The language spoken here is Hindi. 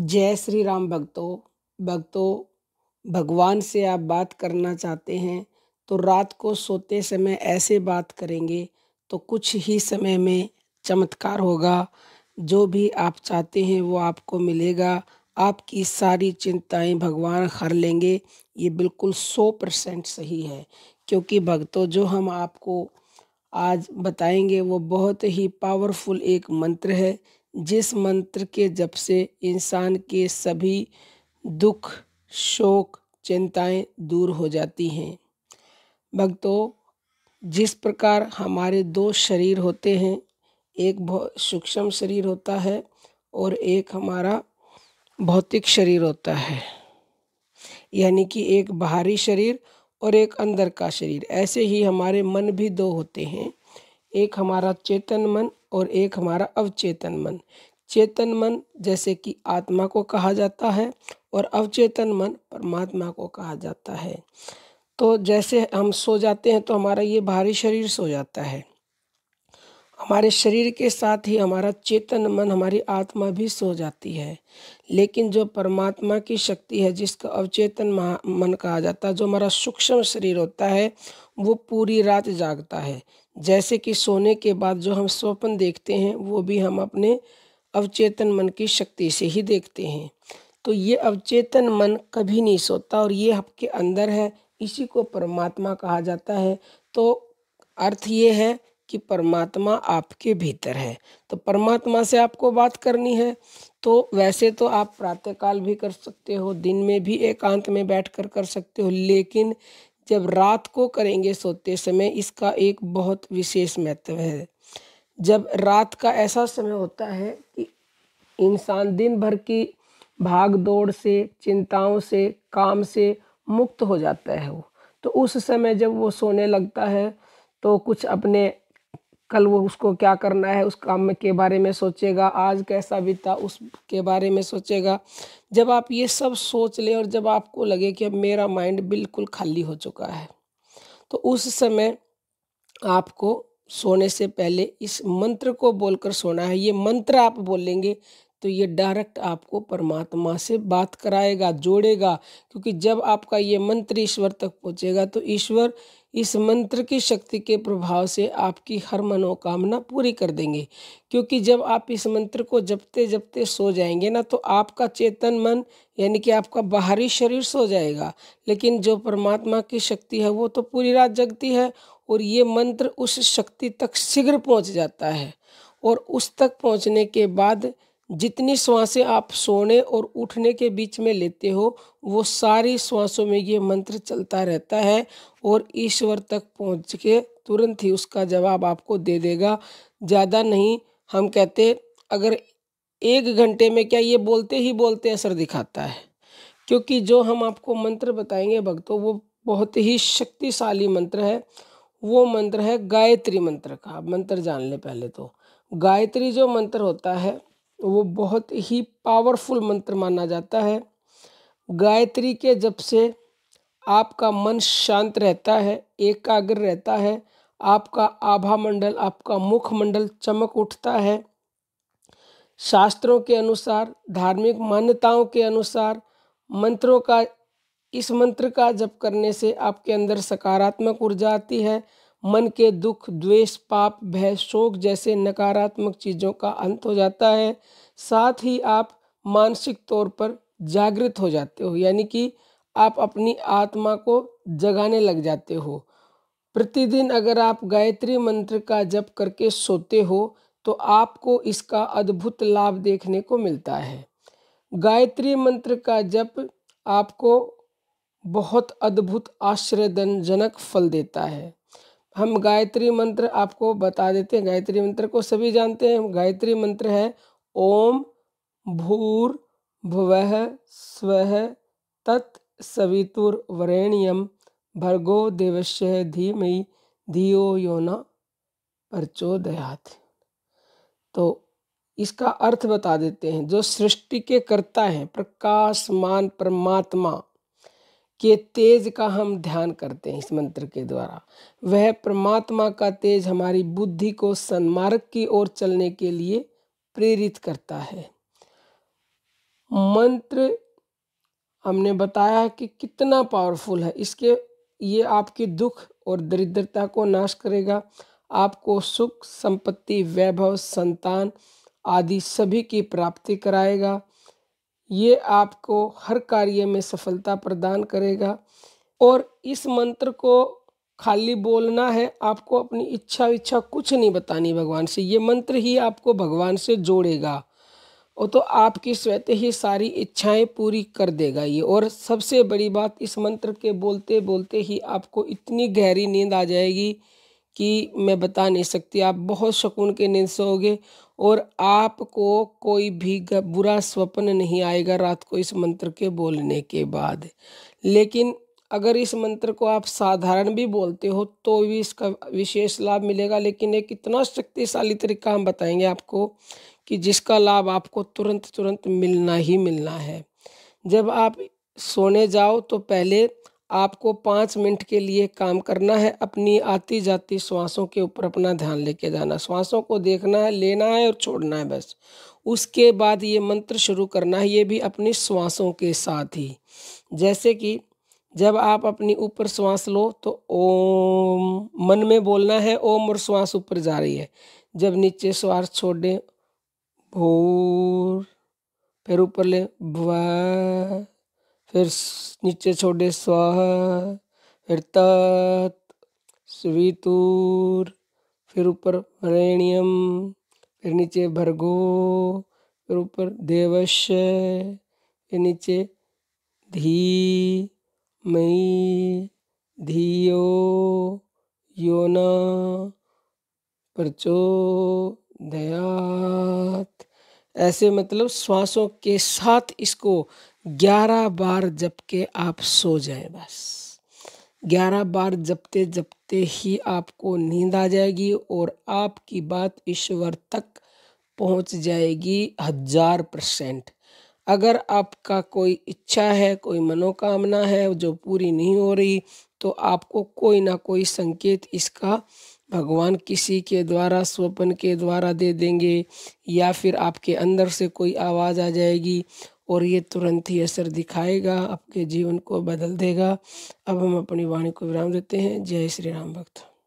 जय श्री राम भक्तों भक्तों भगवान से आप बात करना चाहते हैं तो रात को सोते समय ऐसे बात करेंगे तो कुछ ही समय में चमत्कार होगा जो भी आप चाहते हैं वो आपको मिलेगा आपकी सारी चिंताएं भगवान हर लेंगे ये बिल्कुल सौ परसेंट सही है क्योंकि भक्तों जो हम आपको आज बताएंगे वो बहुत ही पावरफुल एक मंत्र है जिस मंत्र के जप से इंसान के सभी दुख शोक चिंताएं दूर हो जाती हैं भक्तों जिस प्रकार हमारे दो शरीर होते हैं एक बहुत सूक्ष्म शरीर होता है और एक हमारा भौतिक शरीर होता है यानी कि एक बाहरी शरीर और एक अंदर का शरीर ऐसे ही हमारे मन भी दो होते हैं एक हमारा चेतन मन और एक हमारा अवचेतन मन चेतन मन जैसे कि आत्मा को कहा जाता है और अवचेतन मन परमात्मा को कहा जाता है तो जैसे हम सो जाते हैं तो हमारा ये भारी शरीर सो जाता है हमारे शरीर के साथ ही हमारा चेतन मन हमारी आत्मा भी सो जाती है लेकिन जो परमात्मा की शक्ति है जिसका अवचेतन मन कहा जाता है जो हमारा सूक्ष्म शरीर होता है वो पूरी रात जागता है जैसे कि सोने के बाद जो हम स्वप्न देखते हैं वो भी हम अपने अवचेतन मन की शक्ति से ही देखते हैं तो ये अवचेतन मन कभी नहीं सोता और ये आपके अंदर है इसी को परमात्मा कहा जाता है तो अर्थ ये है कि परमात्मा आपके भीतर है तो परमात्मा से आपको बात करनी है तो वैसे तो आप प्रातःकाल भी कर सकते हो दिन में भी एकांत में बैठ कर कर सकते हो लेकिन जब रात को करेंगे सोते समय इसका एक बहुत विशेष महत्व है जब रात का ऐसा समय होता है कि इंसान दिन भर की भाग दौड़ से चिंताओं से काम से मुक्त हो जाता है वो तो उस समय जब वो सोने लगता है तो कुछ अपने कल वो उसको क्या करना है उस काम में के बारे में सोचेगा आज कैसा बीता उसके बारे में सोचेगा जब आप ये सब सोच लें और जब आपको लगे कि अब मेरा माइंड बिल्कुल खाली हो चुका है तो उस समय आपको सोने से पहले इस मंत्र को बोलकर सोना है ये मंत्र आप बोलेंगे तो ये डायरेक्ट आपको परमात्मा से बात कराएगा जोड़ेगा क्योंकि जब आपका ये मंत्र ईश्वर तक पहुँचेगा तो ईश्वर इस मंत्र की शक्ति के प्रभाव से आपकी हर मनोकामना पूरी कर देंगे क्योंकि जब आप इस मंत्र को जपते जपते सो जाएंगे ना तो आपका चेतन मन यानी कि आपका बाहरी शरीर सो जाएगा लेकिन जो परमात्मा की शक्ति है वो तो पूरी रात जगती है और ये मंत्र उस शक्ति तक शीघ्र पहुँच जाता है और उस तक पहुँचने के बाद जितनी श्वासें आप सोने और उठने के बीच में लेते हो वो सारी श्वासों में ये मंत्र चलता रहता है और ईश्वर तक पहुंच के तुरंत ही उसका जवाब आपको दे देगा ज़्यादा नहीं हम कहते अगर एक घंटे में क्या ये बोलते ही बोलते असर दिखाता है क्योंकि जो हम आपको मंत्र बताएंगे भक्तों वो बहुत ही शक्तिशाली मंत्र है वो मंत्र है गायत्री मंत्र का मंत्र जान ले पहले तो गायत्री जो मंत्र होता है वो बहुत ही पावरफुल मंत्र माना जाता है गायत्री के जब से आपका मन शांत रहता है एकाग्र रहता है आपका आभा मंडल आपका मुखमंडल चमक उठता है शास्त्रों के अनुसार धार्मिक मान्यताओं के अनुसार मंत्रों का इस मंत्र का जप करने से आपके अंदर सकारात्मक ऊर्जा आती है मन के दुख द्वेष पाप भय शोक जैसे नकारात्मक चीज़ों का अंत हो जाता है साथ ही आप मानसिक तौर पर जागृत हो जाते हो यानी कि आप अपनी आत्मा को जगाने लग जाते हो प्रतिदिन अगर आप गायत्री मंत्र का जप करके सोते हो तो आपको इसका अद्भुत लाभ देखने को मिलता है गायत्री मंत्र का जप आपको बहुत अद्भुत आश्चर्यजनक फल देता है हम गायत्री मंत्र आपको बता देते हैं गायत्री मंत्र को सभी जानते हैं गायत्री मंत्र है ओम भूर भुव स्व तत् सवितुर वरेण्यम भर्गो देवश्य धीमहि धियो यो न प्रचोदयात तो इसका अर्थ बता देते हैं जो सृष्टि के कर्ता हैं प्रकाशमान परमात्मा के तेज का हम ध्यान करते हैं इस मंत्र के द्वारा वह परमात्मा का तेज हमारी बुद्धि को सन्मार्ग की ओर चलने के लिए प्रेरित करता है मंत्र हमने बताया कि कितना पावरफुल है इसके ये आपके दुख और दरिद्रता को नाश करेगा आपको सुख संपत्ति वैभव संतान आदि सभी की प्राप्ति कराएगा ये आपको हर कार्य में सफलता प्रदान करेगा और इस मंत्र को खाली बोलना है आपको अपनी इच्छा इच्छा कुछ नहीं बतानी भगवान से ये मंत्र ही आपको भगवान से जोड़ेगा और तो आपकी स्वतः ही सारी इच्छाएं पूरी कर देगा ये और सबसे बड़ी बात इस मंत्र के बोलते बोलते ही आपको इतनी गहरी नींद आ जाएगी कि मैं बता नहीं सकती आप बहुत सुकून के नींद सोओगे और आपको कोई भी बुरा स्वप्न नहीं आएगा रात को इस मंत्र के बोलने के बाद लेकिन अगर इस मंत्र को आप साधारण भी बोलते हो तो भी इसका विशेष लाभ मिलेगा लेकिन एक इतना शक्तिशाली तरीका हम बताएंगे आपको कि जिसका लाभ आपको तुरंत तुरंत मिलना ही मिलना है जब आप सोने जाओ तो पहले आपको पाँच मिनट के लिए काम करना है अपनी आती जाती श्वासों के ऊपर अपना ध्यान लेके जाना श्वासों को देखना है लेना है और छोड़ना है बस उसके बाद ये मंत्र शुरू करना है ये भी अपनी श्वासों के साथ ही जैसे कि जब आप अपनी ऊपर श्वास लो तो ओम मन में बोलना है ओम और श्वास ऊपर जा रही है जब नीचे श्वास छोड़ दें भूर फिर ऊपर लें भ फिर नीचे छोड़े स्वाहा फिर तत् स्वीतूर फिर ऊपर वरेणियम फिर नीचे भरगो फिर ऊपर देवश्य फिर नीचे धी मई धियो योना प्रचो दयात ऐसे मतलब श्वासों के साथ इसको ग्यारह बार जप के आप सो जाए बस ग्यारह बार जपते जपते ही आपको नींद आ जाएगी और आपकी बात ईश्वर तक पहुंच जाएगी हजार परसेंट अगर आपका कोई इच्छा है कोई मनोकामना है जो पूरी नहीं हो रही तो आपको कोई ना कोई संकेत इसका भगवान किसी के द्वारा स्वपन के द्वारा दे देंगे या फिर आपके अंदर से कोई आवाज़ आ जाएगी और ये तुरंत ही असर दिखाएगा आपके जीवन को बदल देगा अब हम अपनी वाणी को विराम देते हैं जय श्री राम भक्त